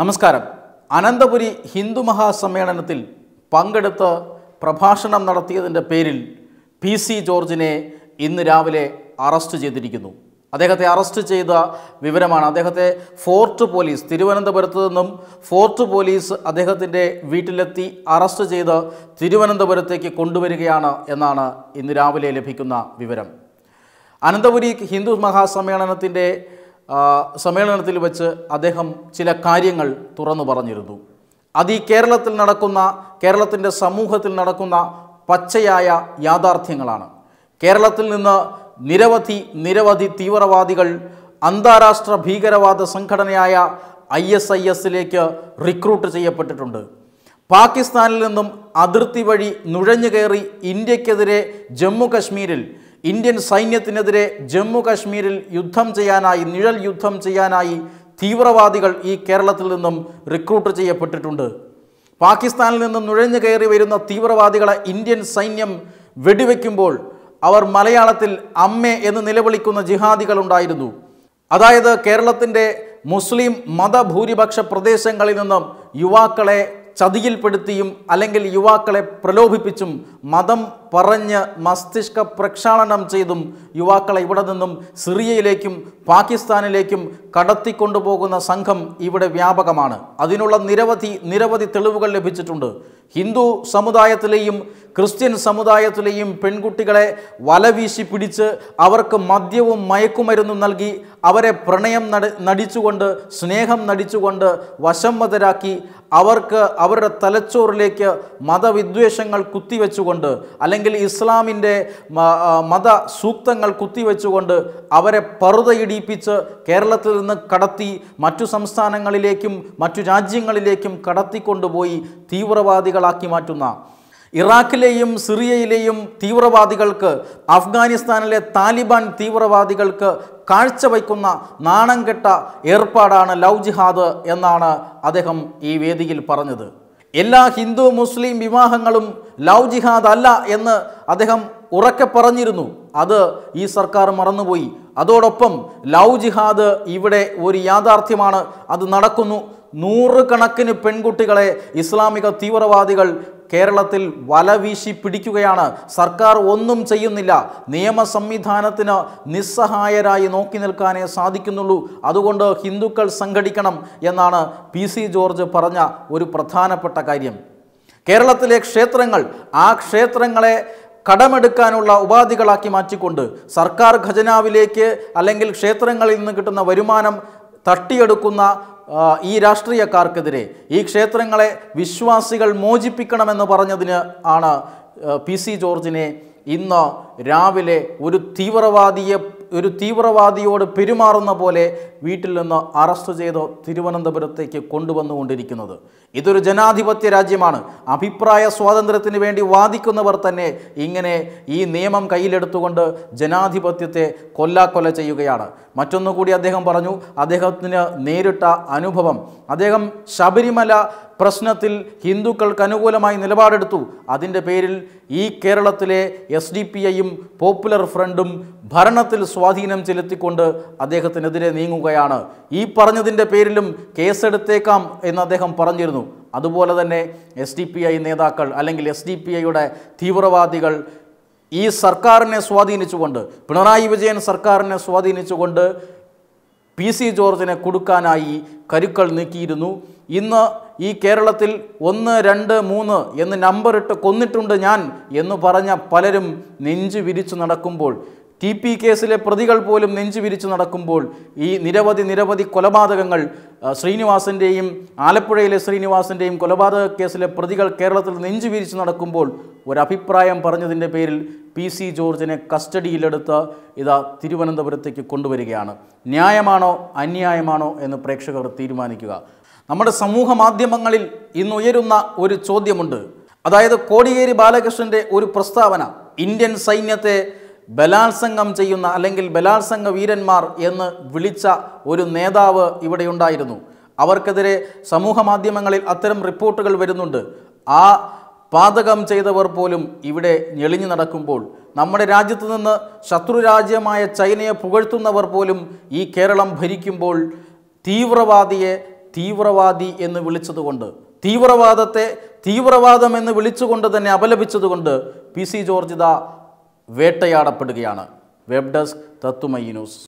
നമസ്കാരം അനന്തപുരി ഹിന്ദു മഹാസമ്മേളനത്തിൽ പങ്കെടുത്ത് പ്രഭാഷണം നടത്തിയതിൻ്റെ പേരിൽ പി സി ജോർജിനെ ഇന്ന് രാവിലെ അറസ്റ്റ് ചെയ്തിരിക്കുന്നു അദ്ദേഹത്തെ അറസ്റ്റ് ചെയ്ത വിവരമാണ് അദ്ദേഹത്തെ ഫോർട്ട് പോലീസ് തിരുവനന്തപുരത്ത് നിന്നും ഫോർട്ട് പോലീസ് അദ്ദേഹത്തിൻ്റെ വീട്ടിലെത്തി അറസ്റ്റ് ചെയ്ത് തിരുവനന്തപുരത്തേക്ക് കൊണ്ടുവരികയാണ് എന്നാണ് ഇന്ന് രാവിലെ ലഭിക്കുന്ന വിവരം അനന്തപുരി ഹിന്ദു മഹാസമ്മേളനത്തിൻ്റെ സമ്മേളനത്തിൽ വെച്ച് അദ്ദേഹം ചില കാര്യങ്ങൾ തുറന്നു പറഞ്ഞിരുന്നു അത് ഈ കേരളത്തിൽ നടക്കുന്ന കേരളത്തിൻ്റെ സമൂഹത്തിൽ നടക്കുന്ന പച്ചയായ യാഥാർത്ഥ്യങ്ങളാണ് കേരളത്തിൽ നിന്ന് നിരവധി നിരവധി തീവ്രവാദികൾ അന്താരാഷ്ട്ര ഭീകരവാദ സംഘടനയായ ഐ എസ് ഐ എസിലേക്ക് റിക്രൂട്ട് ചെയ്യപ്പെട്ടിട്ടുണ്ട് പാകിസ്ഥാനിൽ നിന്നും അതിർത്തി വഴി നുഴഞ്ഞു കയറി ഇന്ത്യക്കെതിരെ ജമ്മു കശ്മീരിൽ ഇന്ത്യൻ സൈന്യത്തിനെതിരെ ജമ്മു കശ്മീരിൽ യുദ്ധം ചെയ്യാനായി നിഴൽ യുദ്ധം ചെയ്യാനായി തീവ്രവാദികൾ ഈ കേരളത്തിൽ നിന്നും റിക്രൂട്ട് ചെയ്യപ്പെട്ടിട്ടുണ്ട് പാകിസ്ഥാനിൽ നിന്നും നുഴഞ്ഞു കയറി വരുന്ന തീവ്രവാദികളെ ഇന്ത്യൻ സൈന്യം വെടിവെക്കുമ്പോൾ അവർ മലയാളത്തിൽ അമ്മ എന്ന് നിലവിളിക്കുന്ന ജിഹാദികൾ ഉണ്ടായിരുന്നു അതായത് കേരളത്തിൻ്റെ മുസ്ലിം മതഭൂരിപക്ഷ പ്രദേശങ്ങളിൽ നിന്നും യുവാക്കളെ ചതിയിൽപ്പെടുത്തിയും അല്ലെങ്കിൽ യുവാക്കളെ പ്രലോഭിപ്പിച്ചും മതം പറഞ്ഞ് മസ്തിഷ്ക പ്രക്ഷാളനം ചെയ്തും യുവാക്കളെ ഇവിടെ നിന്നും സിറിയയിലേക്കും പാകിസ്ഥാനിലേക്കും കടത്തിക്കൊണ്ടുപോകുന്ന സംഘം ഇവിടെ വ്യാപകമാണ് അതിനുള്ള നിരവധി നിരവധി തെളിവുകൾ ലഭിച്ചിട്ടുണ്ട് ഹിന്ദു സമുദായത്തിലെയും ക്രിസ്ത്യൻ സമുദായത്തിലെയും പെൺകുട്ടികളെ വലവീശി പിടിച്ച് അവർക്ക് മദ്യവും മയക്കുമരുന്നും നൽകി അവരെ പ്രണയം നടിച്ചുകൊണ്ട് സ്നേഹം നടിച്ചുകൊണ്ട് വശംവതരാക്കി അവർക്ക് അവരുടെ തലച്ചോറിലേക്ക് മതവിദ്വേഷങ്ങൾ കുത്തിവെച്ചുകൊണ്ട് അല്ലെങ്കിൽ അല്ലെങ്കിൽ ഇസ്ലാമിൻ്റെ മത സൂക്തങ്ങൾ കുത്തിവെച്ചുകൊണ്ട് അവരെ പറുതയിടിപ്പിച്ച് കേരളത്തിൽ നിന്ന് കടത്തി മറ്റു സംസ്ഥാനങ്ങളിലേക്കും മറ്റു രാജ്യങ്ങളിലേക്കും കടത്തിക്കൊണ്ടുപോയി തീവ്രവാദികളാക്കി മാറ്റുന്ന ഇറാഖിലെയും സിറിയയിലെയും തീവ്രവാദികൾക്ക് അഫ്ഗാനിസ്ഥാനിലെ താലിബാൻ തീവ്രവാദികൾക്ക് കാഴ്ചവയ്ക്കുന്ന നാണം കെട്ട ഏർപ്പാടാണ് ലൗ ജിഹാദ് എന്നാണ് അദ്ദേഹം ഈ വേദിയിൽ പറഞ്ഞത് എല്ലാ ഹിന്ദു മുസ്ലിം വിവാഹങ്ങളും ലവ് ജിഹാദ് അല്ല എന്ന് അദ്ദേഹം ഉറക്കെ പറഞ്ഞിരുന്നു അത് ഈ സർക്കാർ മറന്നുപോയി അതോടൊപ്പം ലവ് ജിഹാദ് ഇവിടെ ഒരു യാഥാർത്ഥ്യമാണ് അത് നടക്കുന്നു നൂറുകണക്കിന് പെൺകുട്ടികളെ ഇസ്ലാമിക തീവ്രവാദികൾ കേരളത്തിൽ വലവീശി പിടിക്കുകയാണ് സർക്കാർ ഒന്നും ചെയ്യുന്നില്ല നിയമ സംവിധാനത്തിന് നിസ്സഹായരായി നോക്കി നിൽക്കാനേ സാധിക്കുന്നുള്ളൂ അതുകൊണ്ട് ഹിന്ദുക്കൾ സംഘടിക്കണം എന്നാണ് പി ജോർജ് പറഞ്ഞ ഒരു പ്രധാനപ്പെട്ട കാര്യം കേരളത്തിലെ ക്ഷേത്രങ്ങൾ ആ ക്ഷേത്രങ്ങളെ കടമെടുക്കാനുള്ള ഉപാധികളാക്കി മാറ്റിക്കൊണ്ട് സർക്കാർ ഖജനാവിലേക്ക് അല്ലെങ്കിൽ ക്ഷേത്രങ്ങളിൽ നിന്ന് കിട്ടുന്ന വരുമാനം തട്ടിയെടുക്കുന്ന ഈ രാഷ്ട്രീയക്കാർക്കെതിരെ ഈ ക്ഷേത്രങ്ങളെ വിശ്വാസികൾ മോചിപ്പിക്കണമെന്ന് പറഞ്ഞതിന് ആണ് പി സി ജോർജിനെ ഇന്ന് രാവിലെ ഒരു തീവ്രവാദിയെ ഒരു തീവ്രവാദിയോട് പെരുമാറുന്ന പോലെ വീട്ടിൽ നിന്ന് അറസ്റ്റ് ചെയ്ത് തിരുവനന്തപുരത്തേക്ക് കൊണ്ടുവന്നുകൊണ്ടിരിക്കുന്നത് ഇതൊരു ജനാധിപത്യ രാജ്യമാണ് അഭിപ്രായ സ്വാതന്ത്ര്യത്തിന് വേണ്ടി വാദിക്കുന്നവർ തന്നെ ഇങ്ങനെ ഈ നിയമം കയ്യിലെടുത്തുകൊണ്ട് ജനാധിപത്യത്തെ കൊല്ലാക്കൊല ചെയ്യുകയാണ് മറ്റൊന്നു കൂടി അദ്ദേഹം പറഞ്ഞു അദ്ദേഹത്തിന് നേരിട്ട അനുഭവം അദ്ദേഹം ശബരിമല പ്രശ്നത്തിൽ ഹിന്ദുക്കൾക്ക് അനുകൂലമായി നിലപാടെടുത്തു അതിൻ്റെ പേരിൽ ഈ കേരളത്തിലെ എസ് ഡി പി ഐയും പോപ്പുലർ ഫ്രണ്ടും ഭരണത്തിൽ സ്വാധീനം ചെലുത്തിക്കൊണ്ട് അദ്ദേഹത്തിനെതിരെ നീങ്ങുകയാണ് പറയുകയാണ് ഈ പറഞ്ഞതിൻ്റെ പേരിലും കേസെടുത്തേക്കാം എന്ന് അദ്ദേഹം പറഞ്ഞിരുന്നു അതുപോലെ തന്നെ എസ് ഡി പി ഐ നേതാക്കൾ അല്ലെങ്കിൽ എസ് ഡി പി ഐയുടെ തീവ്രവാദികൾ ഈ സർക്കാരിനെ സ്വാധീനിച്ചുകൊണ്ട് പിണറായി വിജയൻ സർക്കാരിനെ സ്വാധീനിച്ചുകൊണ്ട് പി സി ജോർജിനെ കൊടുക്കാനായി കരുക്കൾ നീക്കിയിരുന്നു ഇന്ന് ഈ കേരളത്തിൽ ഒന്ന് രണ്ട് മൂന്ന് എന്ന് നമ്പറിട്ട് കൊന്നിട്ടുണ്ട് ഞാൻ എന്ന് പറഞ്ഞ പലരും നെഞ്ചു വിരിച്ചു നടക്കുമ്പോൾ ടി പി കേസിലെ പ്രതികൾ പോലും നെഞ്ചു വിരിച്ചു നടക്കുമ്പോൾ ഈ നിരവധി നിരവധി കൊലപാതകങ്ങൾ ശ്രീനിവാസൻ്റെയും ആലപ്പുഴയിലെ ശ്രീനിവാസൻ്റെയും കൊലപാതക കേസിലെ പ്രതികൾ കേരളത്തിൽ നെഞ്ചു വിരിച്ചു നടക്കുമ്പോൾ ഒരഭിപ്രായം പറഞ്ഞതിൻ്റെ പേരിൽ പി സി ജോർജിനെ കസ്റ്റഡിയിലെടുത്ത് ഇതാ തിരുവനന്തപുരത്തേക്ക് കൊണ്ടുവരികയാണ് ന്യായമാണോ അന്യായമാണോ എന്ന് പ്രേക്ഷകർ തീരുമാനിക്കുക നമ്മുടെ സമൂഹ മാധ്യമങ്ങളിൽ ഇന്നുയരുന്ന ഒരു ചോദ്യമുണ്ട് അതായത് കോടിയേരി ബാലകൃഷ്ണൻ്റെ ഒരു പ്രസ്താവന ഇന്ത്യൻ സൈന്യത്തെ ബലാത്സംഗം ചെയ്യുന്ന അല്ലെങ്കിൽ ബലാത്സംഗ വീരന്മാർ എന്ന് വിളിച്ച ഒരു നേതാവ് ഇവിടെയുണ്ടായിരുന്നു അവർക്കെതിരെ സമൂഹ മാധ്യമങ്ങളിൽ അത്തരം റിപ്പോർട്ടുകൾ വരുന്നുണ്ട് ആ പാതകം ചെയ്തവർ പോലും ഇവിടെ ഞെളിഞ്ഞു നടക്കുമ്പോൾ നമ്മുടെ രാജ്യത്ത് നിന്ന് ശത്രു രാജ്യമായ ചൈനയെ പുകഴ്ത്തുന്നവർ പോലും ഈ കേരളം ഭരിക്കുമ്പോൾ തീവ്രവാദിയെ തീവ്രവാദി എന്ന് വിളിച്ചതുകൊണ്ട് തീവ്രവാദത്തെ തീവ്രവാദം എന്ന് വിളിച്ചുകൊണ്ട് തന്നെ അപലപിച്ചതുകൊണ്ട് പി സി ജോർജിത வேட்டையாடப்படுகையான வெப்டஸ்க் தத்துமை நியூஸ்